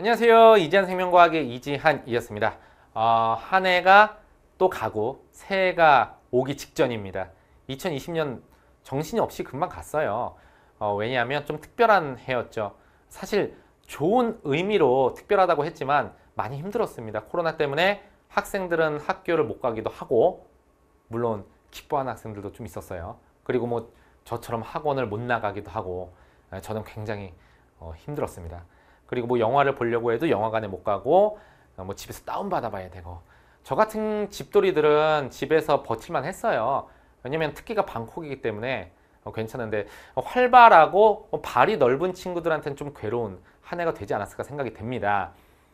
안녕하세요. 이지한 생명과학의 이지한이었습니다. 어, 한 해가 또 가고 새해가 오기 직전입니다. 2020년 정신이 없이 금방 갔어요. 어, 왜냐하면 좀 특별한 해였죠. 사실 좋은 의미로 특별하다고 했지만 많이 힘들었습니다. 코로나 때문에 학생들은 학교를 못 가기도 하고 물론 기뻐하는 학생들도 좀 있었어요. 그리고 뭐 저처럼 학원을 못 나가기도 하고 어, 저는 굉장히 어, 힘들었습니다. 그리고 뭐 영화를 보려고 해도 영화관에 못 가고 그러니까 뭐 집에서 다운받아 봐야 되고 저 같은 집돌이들은 집에서 버틸만 했어요 왜냐면 특기가 방콕이기 때문에 어, 괜찮은데 어, 활발하고 어, 발이 넓은 친구들한테는 좀 괴로운 한 해가 되지 않았을까 생각이 됩니다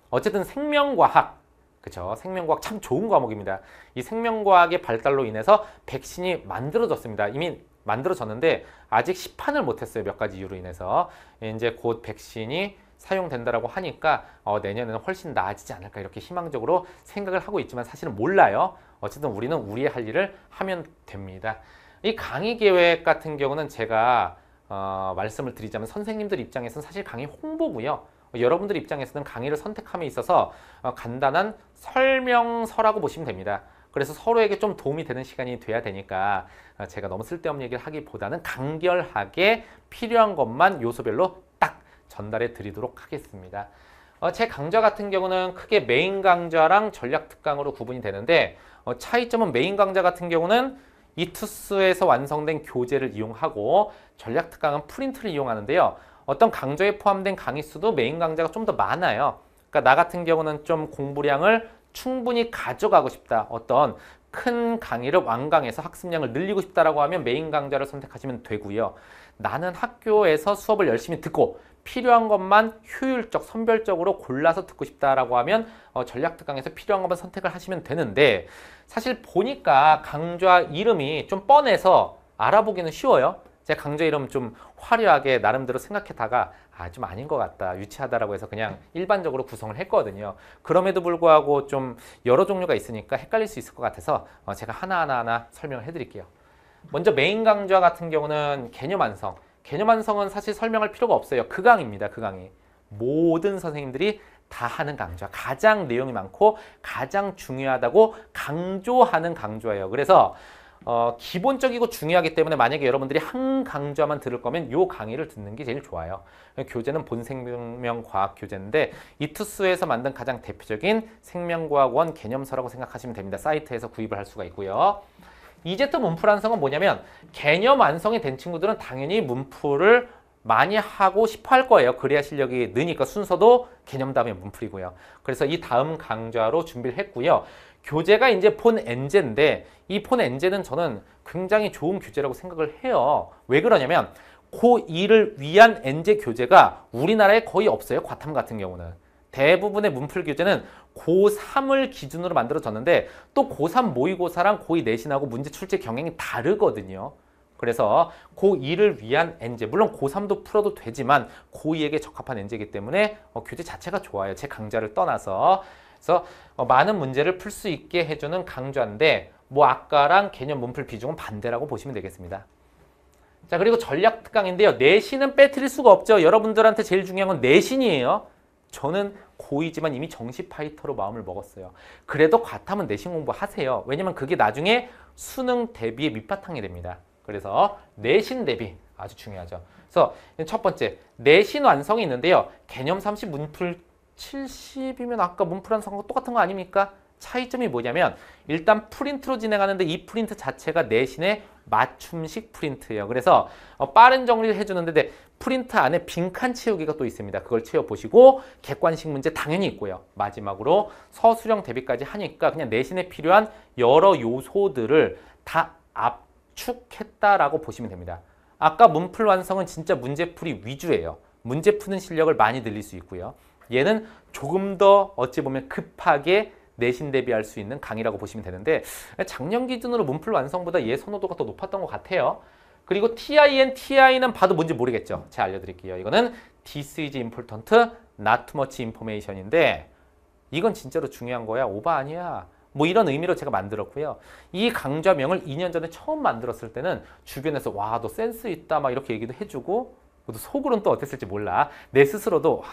어쨌든 생명과학 그렇죠 생명과학 참 좋은 과목입니다 이 생명과학의 발달로 인해서 백신이 만들어졌습니다 이미 만들어졌는데 아직 시판을 못했어요 몇 가지 이유로 인해서 이제 곧 백신이 사용된다라고 하니까 어, 내년에는 훨씬 나아지지 않을까 이렇게 희망적으로 생각을 하고 있지만 사실은 몰라요. 어쨌든 우리는 우리의 할 일을 하면 됩니다. 이 강의 계획 같은 경우는 제가 어, 말씀을 드리자면 선생님들 입장에서는 사실 강의 홍보고요. 여러분들 입장에서는 강의를 선택함에 있어서 어, 간단한 설명서라고 보시면 됩니다. 그래서 서로에게 좀 도움이 되는 시간이 돼야 되니까 어, 제가 너무 쓸데없는 얘기를 하기보다는 간결하게 필요한 것만 요소별로 전달해 드리도록 하겠습니다. 어, 제 강좌 같은 경우는 크게 메인 강좌랑 전략 특강으로 구분이 되는데 어, 차이점은 메인 강좌 같은 경우는 이투스에서 완성된 교재를 이용하고 전략 특강은 프린트를 이용하는데요. 어떤 강좌에 포함된 강의 수도 메인 강좌가 좀 더 많아요. 그러니까 나 같은 경우는 좀 공부량을 충분히 가져가고 싶다. 어떤 큰 강의를 완강해서 학습량을 늘리고 싶다라고 하면 메인 강좌를 선택하시면 되고요. 나는 학교에서 수업을 열심히 듣고 필요한 것만 효율적, 선별적으로 골라서 듣고 싶다라고 하면 어, 전략특강에서 필요한 것만 선택을 하시면 되는데 사실 보니까 강좌 이름이 좀 뻔해서 알아보기는 쉬워요. 제 강좌 이름 좀 화려하게 나름대로 생각했다가 아 좀 아닌 것 같다 유치하다라고 해서 그냥 일반적으로 구성을 했거든요 그럼에도 불구하고 좀 여러 종류가 있으니까 헷갈릴 수 있을 것 같아서 어, 제가 하나하나 하나 설명을 해드릴게요 먼저 메인 강좌 같은 경우는 개념 완성. 개념 완성은 사실 설명할 필요가 없어요. 그 강입니다. 의그강의 모든 선생님들이 다 하는 강좌. 가장 내용이 많고 가장 중요하다고 강조하는 강좌예요. 그래서 어, 기본적이고 중요하기 때문에 만약에 여러분들이 한 강좌만 들을 거면 이 강의를 듣는 게 제일 좋아요. 교재는 본 생명과학 교재인데 이투스에서 만든 가장 대표적인 생명과학원 개념서라고 생각하시면 됩니다. 사이트에서 구입을 할 수가 있고요. 이제 z 문풀 완성은 뭐냐면 개념 완성이 된 친구들은 당연히 문풀을 많이 하고 싶어 할 거예요. 그래야 실력이 느니까 순서도 개념 다음에 문풀이고요. 그래서 이 다음 강좌로 준비를 했고요. 교재가 이제 폰엔젠인데이 폰엔젠은 저는 굉장히 좋은 교재라고 생각을 해요. 왜 그러냐면 고2를 위한 엔제 교재가 우리나라에 거의 없어요. 과탐 같은 경우는. 대부분의 문풀 교재는 고3을 기준으로 만들어졌는데 또 고3 모의고사랑 고2 내신하고 문제 출제 경향이 다르거든요. 그래서 고2를 위한 엔제 물론 고3도 풀어도 되지만 고2에게 적합한 엔제이기 때문에 어, 교재 자체가 좋아요. 제 강좌를 떠나서 그래서 어, 많은 문제를 풀 수 있게 해주는 강좌인데 뭐 아까랑 개념 문풀 비중은 반대라고 보시면 되겠습니다. 자 그리고 전략 특강인데요. 내신은 빼뜨릴 수가 없죠. 여러분들한테 제일 중요한 건 내신이에요. 저는 고이지만 이미 정시 파이터로 마음을 먹었어요. 그래도 과탐은 내신 공부 하세요. 왜냐면 그게 나중에 수능 대비의 밑바탕이 됩니다. 그래서 내신 대비 아주 중요하죠. 그래서 첫 번째 내신 완성이 있는데요. 개념 30 문풀 70이면 아까 문풀한 성과 똑같은 거 아닙니까? 차이점이 뭐냐면 일단 프린트로 진행하는데 이 프린트 자체가 내신의 맞춤식 프린트예요. 그래서 어, 빠른 정리를 해주는데 프린트 안에 빈칸 채우기가 또 있습니다. 그걸 채워보시고 객관식 문제 당연히 있고요. 마지막으로 서술형 대비까지 하니까 그냥 내신에 필요한 여러 요소들을 다 압축했다라고 보시면 됩니다. 아까 문풀 완성은 진짜 문제풀이 위주예요. 문제 푸는 실력을 많이 늘릴 수 있고요. 얘는 조금 더 어찌 보면 급하게 내신 대비할 수 있는 강의라고 보시면 되는데 작년 기준으로 문풀 완성보다 얘 예 선호도가 더 높았던 것 같아요. 그리고 TIN, TI는 봐도 뭔지 모르겠죠. 제가 알려드릴게요. 이거는 This is important, not too much information인데 이건 진짜로 중요한 거야. 오바 아니야. 뭐 이런 의미로 제가 만들었고요. 이 강좌명을 2년 전에 처음 만들었을 때는 주변에서 와 너 센스 있다 막 이렇게 얘기도 해주고 속으로는 또 어땠을지 몰라. 내 스스로도 와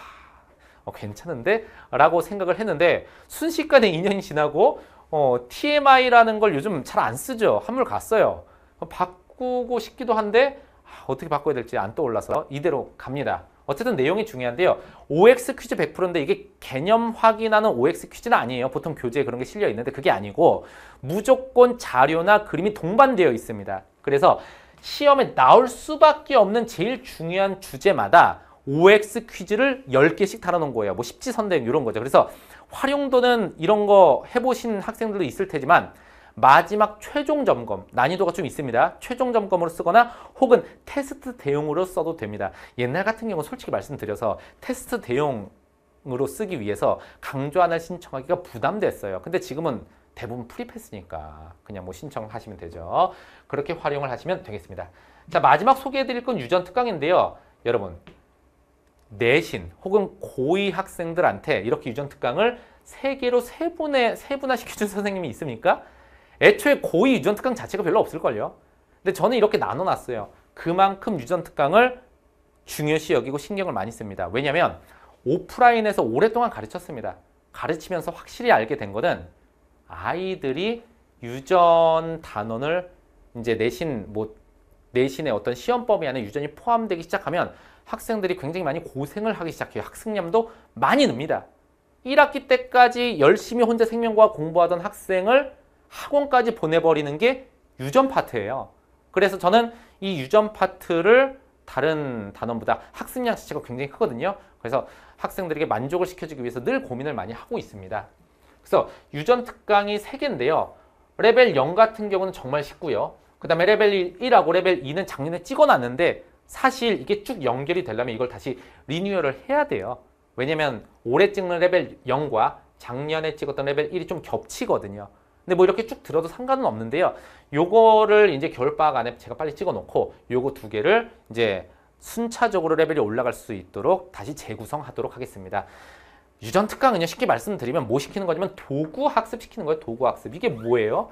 어, 괜찮은데? 라고 생각을 했는데 순식간에 2년이 지나고 어, TMI라는 걸 요즘 잘 안 쓰죠. 한물 갔어요. 어, 바꾸고 싶기도 한데 아, 어떻게 바꿔야 될지 안 떠올라서 이대로 갑니다. 어쨌든 내용이 중요한데요. OX 퀴즈 100%인데 이게 개념 확인하는 OX 퀴즈는 아니에요. 보통 교재에 그런 게 실려 있는데 그게 아니고 무조건 자료나 그림이 동반되어 있습니다. 그래서 시험에 나올 수밖에 없는 제일 중요한 주제마다 OX 퀴즈를 10개씩 달아놓은 거예요. 뭐십지선대 이런 거죠. 그래서 활용도는 이런 거 해보신 학생들도 있을 테지만 마지막 최종 점검, 난이도가 좀 있습니다. 최종 점검으로 쓰거나 혹은 테스트 대용으로 써도 됩니다. 옛날 같은 경우 는 솔직히 말씀드려서 테스트 대용으로 쓰기 위해서 강조 하나 신청하기가 부담됐어요. 근데 지금은 대부분 프리패스니까 그냥 뭐 신청하시면 되죠. 그렇게 활용을 하시면 되겠습니다. 자 마지막 소개해드릴 건 유전 특강인데요. 여러분 내신 혹은 고위 학생들한테 이렇게 유전 특강을 세 개로 세 분에 세분화 시켜준 선생님이 있습니까? 애초에 고위 유전 특강 자체가 별로 없을걸요. 근데 저는 이렇게 나눠놨어요. 그만큼 유전 특강을 중요시 여기고 신경을 많이 씁니다. 왜냐하면 오프라인에서 오랫동안 가르쳤습니다. 가르치면서 확실히 알게 된 거는 아이들이 유전 단원을 이제 내신 뭐 내신의 어떤 시험범위 안에 유전이 포함되기 시작하면 학생들이 굉장히 많이 고생을 하기 시작해요. 학습량도 많이 늡니다. 1학기 때까지 열심히 혼자 생명과 공부하던 학생을 학원까지 보내버리는 게 유전 파트예요. 그래서 저는 이 유전 파트를 다른 단원보다 학습량 자체가 굉장히 크거든요. 그래서 학생들에게 만족을 시켜주기 위해서 늘 고민을 많이 하고 있습니다. 그래서 유전 특강이 3개인데요 레벨 0 같은 경우는 정말 쉽고요. 그 다음에 레벨 1하고 레벨 2는 작년에 찍어놨는데 사실 이게 쭉 연결이 되려면 이걸 다시 리뉴얼을 해야 돼요. 왜냐면 올해 찍는 레벨 0과 작년에 찍었던 레벨 1이 좀 겹치거든요. 근데 뭐 이렇게 쭉 들어도 상관은 없는데요. 요거를 이제 겨울방학 안에 제가 빨리 찍어 놓고 요거 두 개를 이제 순차적으로 레벨이 올라갈 수 있도록 다시 재구성하도록 하겠습니다. 유전 특강은요 쉽게 말씀드리면 뭐 시키는 거냐면 도구 학습 시키는 거예요. 도구 학습 이게 뭐예요?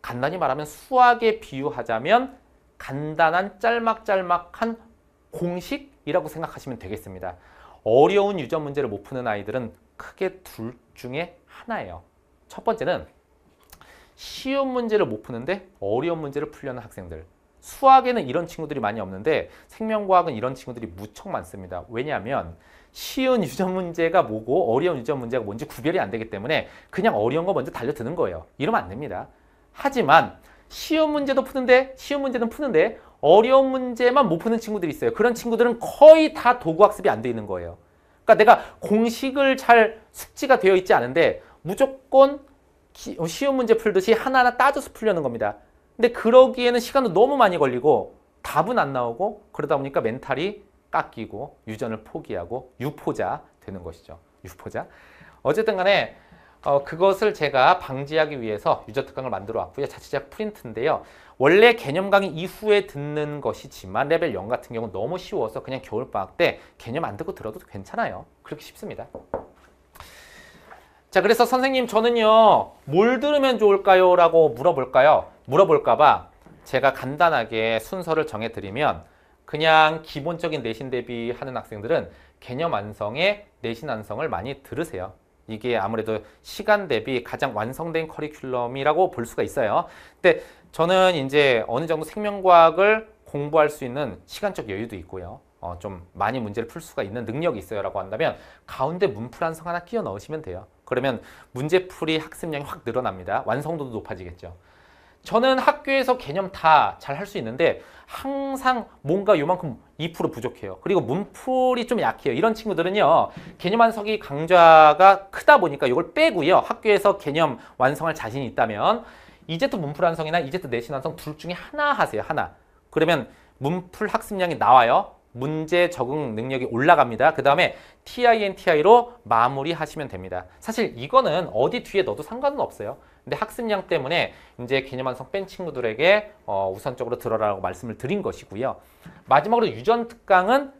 간단히 말하면 수학에 비유하자면 간단한 짤막짤막한 공식이라고 생각하시면 되겠습니다. 어려운 유전 문제를 못 푸는 아이들은 크게 둘 중에 하나예요. 첫 번째는 쉬운 문제를 못 푸는데 어려운 문제를 풀려는 학생들. 수학에는 이런 친구들이 많이 없는데 생명과학은 이런 친구들이 무척 많습니다. 왜냐하면 쉬운 유전 문제가 뭐고 어려운 유전 문제가 뭔지 구별이 안 되기 때문에 그냥 어려운 거 먼저 달려드는 거예요. 이러면 안 됩니다. 하지만 시험 문제도 푸는데 시험 문제는 푸는데 어려운 문제만 못 푸는 친구들이 있어요. 그런 친구들은 거의 다 도구 학습이 안 돼 있는 거예요. 그러니까 내가 공식을 잘 숙지가 되어 있지 않은데 무조건 기, 시험 문제 풀듯이 하나하나 따져서 풀려는 겁니다. 근데 그러기에는 시간도 너무 많이 걸리고 답은 안 나오고 그러다 보니까 멘탈이 깎이고 유전을 포기하고 유포자 되는 것이죠. 유포자. 어쨌든 간에 어, 그것을 제가 방지하기 위해서 유저 특강을 만들어 왔고요. 자체작 프린트인데요. 원래 개념 강의 이후에 듣는 것이지만 레벨 0 같은 경우는 너무 쉬워서 그냥 겨울방학 때 개념 안 듣고 들어도 괜찮아요. 그렇게 쉽습니다. 자, 그래서 선생님 저는요. 뭘 들으면 좋을까요? 라고 물어볼까요? 물어볼까봐 제가 간단하게 순서를 정해드리면 그냥 기본적인 내신 대비하는 학생들은 개념 완성에 내신 완성을 많이 들으세요. 이게 아무래도 시간 대비 가장 완성된 커리큘럼이라고 볼 수가 있어요. 근데 저는 이제 어느 정도 생명과학을 공부할 수 있는 시간적 여유도 있고요. 어, 좀 많이 문제를 풀 수가 있는 능력이 있어요 라고 한다면 가운데 문풀 한 성 하나 끼워 넣으시면 돼요. 그러면 문제풀이 학습량이 확 늘어납니다. 완성도도 높아지겠죠. 저는 학교에서 개념 다 잘 할 수 있는데 항상 뭔가 요만큼 2% 부족해요. 그리고 문풀이 좀 약해요. 이런 친구들은요. 개념 완성이 강좌가 크다 보니까 이걸 빼고요. 학교에서 개념 완성할 자신이 있다면 이제트 문풀 완성이나 이제트 내신 완성 둘 중에 하나 하세요. 하나. 그러면 문풀 학습량이 나와요. 문제 적응 능력이 올라갑니다. 그 다음에 TINTI로 마무리하시면 됩니다. 사실 이거는 어디 뒤에 넣어도 상관은 없어요. 근데 학습량 때문에 이제 개념 완성 뺀 친구들에게 어, 우선적으로 들어라라고 말씀을 드린 것이고요. 마지막으로 유전 특강은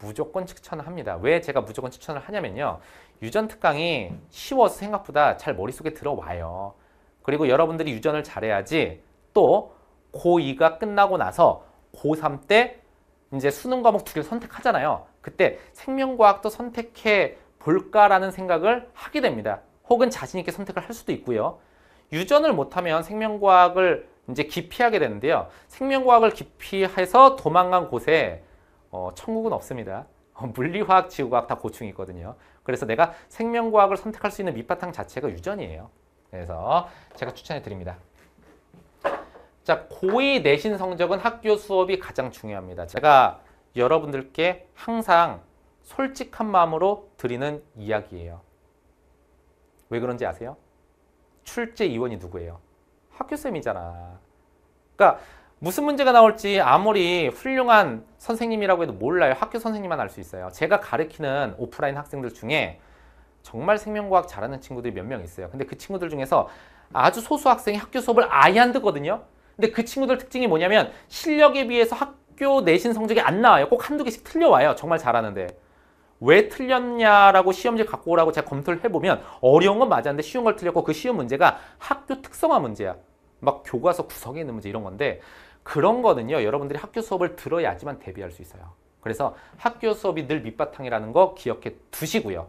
무조건 추천합니다. 왜 제가 무조건 추천을 하냐면요. 유전 특강이 쉬워서 생각보다 잘 머릿속에 들어와요. 그리고 여러분들이 유전을 잘해야지 또 고2가 끝나고 나서 고3 때 이제 수능 과목 두 개를 선택하잖아요. 그때 생명과학도 선택해 볼까라는 생각을 하게 됩니다. 혹은 자신 있게 선택을 할 수도 있고요. 유전을 못하면 생명과학을 이제 기피하게 되는데요. 생명과학을 기피해서 도망간 곳에 어, 천국은 없습니다. 물리화학, 지구과학 다 고충이 있거든요. 그래서 내가 생명과학을 선택할 수 있는 밑바탕 자체가 유전이에요. 그래서 제가 추천해 드립니다. 자, 고2 내신 성적은 학교 수업이 가장 중요합니다. 제가 여러분들께 항상 솔직한 마음으로 드리는 이야기예요. 왜 그런지 아세요? 출제 위원이 누구예요? 학교쌤이잖아. 그러니까 무슨 문제가 나올지 아무리 훌륭한 선생님이라고 해도 몰라요. 학교 선생님만 알 수 있어요. 제가 가르키는 오프라인 학생들 중에 정말 생명과학 잘하는 친구들이 몇 명 있어요. 근데 그 친구들 중에서 아주 소수 학생이 학교 수업을 아예 안 듣거든요. 근데 그 친구들 특징이 뭐냐면 실력에 비해서 학교 내신 성적이 안 나와요. 꼭 한두 개씩 틀려와요. 정말 잘하는데. 왜 틀렸냐라고 시험지 갖고 오라고 제가 검토를 해보면 어려운 건 맞았는데 쉬운 걸 틀렸고 그 쉬운 문제가 학교 특성화 문제야. 막 교과서 구성에 있는 문제 이런 건데 그런 거는요. 여러분들이 학교 수업을 들어야지만 대비할 수 있어요. 그래서 학교 수업이 늘 밑바탕이라는 거 기억해 두시고요.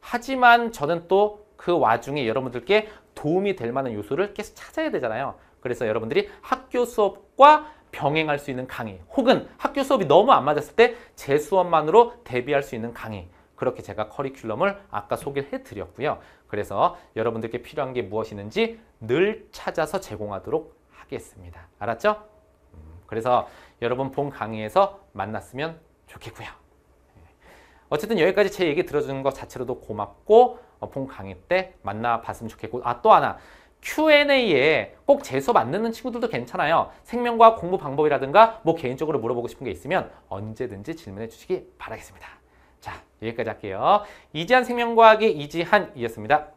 하지만 저는 또 그 와중에 여러분들께 도움이 될 만한 요소를 계속 찾아야 되잖아요. 그래서 여러분들이 학교 수업과 병행할 수 있는 강의 혹은 학교 수업이 너무 안 맞았을 때재 수업만으로 대비할 수 있는 강의 그렇게 제가 커리큘럼을 아까 소개를 해드렸고요. 그래서 여러분들께 필요한 게 무엇이는지 있늘 찾아서 제공하도록 하겠습니다. 알았죠? 음, 그래서 여러분 본 강의에서 만났으면 좋겠고요. 예. 어쨌든 여기까지 제 얘기 들어주는 것 자체로도 고맙고 어, 본 강의 때 만나봤으면 좋겠고 아 또 하나 Q&A에 꼭 재수업 안 듣는 친구들도 괜찮아요. 생명과 공부 방법이라든가 뭐 개인적으로 물어보고 싶은 게 있으면 언제든지 질문해 주시기 바라겠습니다. 자, 여기까지 할게요. 이지한 생명과학의 이지한이었습니다.